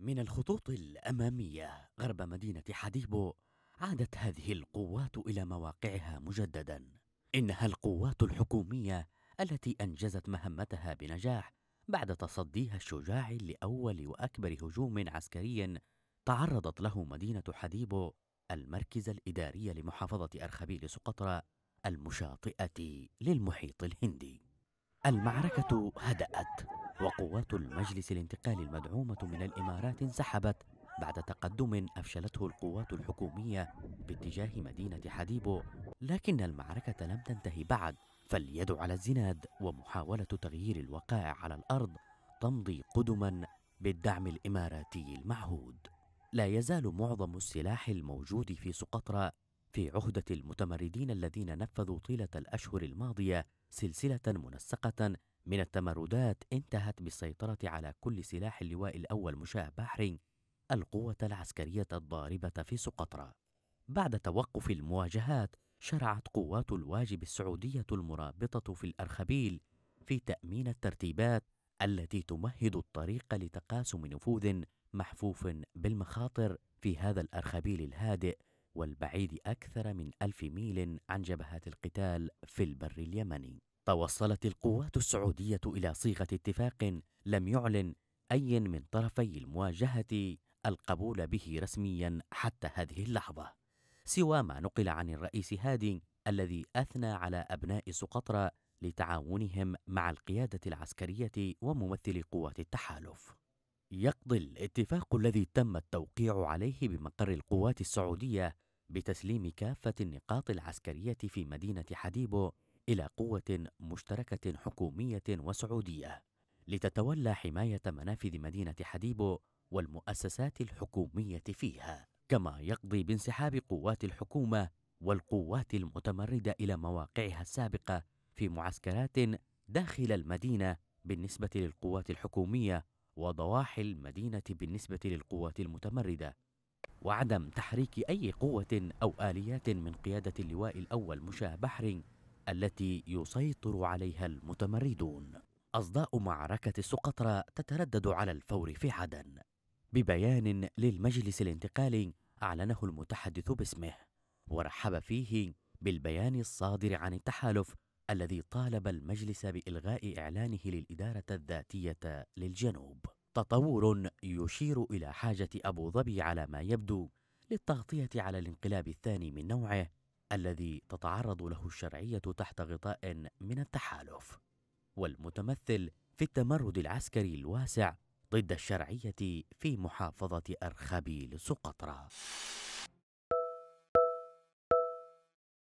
من الخطوط الأمامية غرب مدينة حديبو عادت هذه القوات إلى مواقعها مجددا إنها القوات الحكومية التي أنجزت مهمتها بنجاح بعد تصديها الشجاع لأول وأكبر هجوم عسكري تعرضت له مدينة حديبو المركز الإداري لمحافظة أرخبيل سقطرى المشاطئة للمحيط الهندي المعركة هدأت وقوات المجلس الانتقالي المدعومة من الإمارات انسحبت بعد تقدم أفشلته القوات الحكومية باتجاه مدينة حديبو لكن المعركة لم تنتهي بعد فاليد على الزناد ومحاولة تغيير الوقائع على الأرض تمضي قدما بالدعم الإماراتي المعهود لا يزال معظم السلاح الموجود في سقطرى في عهدة المتمردين الذين نفذوا طيلة الأشهر الماضية سلسلة منسقة من التمردات انتهت بالسيطرة على كل سلاح اللواء الأول مشاه بحري القوة العسكرية الضاربة في سقطرى. بعد توقف المواجهات شرعت قوات الواجب السعودية المرابطة في الأرخبيل في تأمين الترتيبات التي تمهد الطريق لتقاسم نفوذ محفوف بالمخاطر في هذا الأرخبيل الهادئ والبعيد أكثر من ألف ميل عن جبهات القتال في البر اليمني توصلت القوات السعودية إلى صيغة اتفاق لم يعلن أي من طرفي المواجهة القبول به رسميا حتى هذه اللحظة سوى ما نقل عن الرئيس هادي الذي أثنى على أبناء سقطرى لتعاونهم مع القيادة العسكرية وممثل قوات التحالف. يقضي الاتفاق الذي تم التوقيع عليه بمقر القوات السعودية بتسليم كافة النقاط العسكرية في مدينة حديبو إلى قوة مشتركة حكومية وسعودية لتتولى حماية منافذ مدينة حديبو والمؤسسات الحكومية فيها، كما يقضي بانسحاب قوات الحكومة والقوات المتمردة إلى مواقعها السابقة في معسكرات داخل المدينة بالنسبة للقوات الحكومية وضواحي المدينة بالنسبة للقوات المتمردة وعدم تحريك أي قوة أو آليات من قيادة اللواء الأول مشاة بحر التي يسيطر عليها المتمردون أصداء معركة السقطرى تتردد على الفور في عدن ببيان للمجلس الانتقالي أعلنه المتحدث باسمه ورحب فيه بالبيان الصادر عن التحالف الذي طالب المجلس بإلغاء إعلانه للإدارة الذاتية للجنوب تطور يشير إلى حاجة أبو ظبي على ما يبدو للتغطية على الانقلاب الثاني من نوعه الذي تتعرض له الشرعية تحت غطاء من التحالف والمتمثل في التمرد العسكري الواسع ضد الشرعية في محافظة أرخبيل سقطرى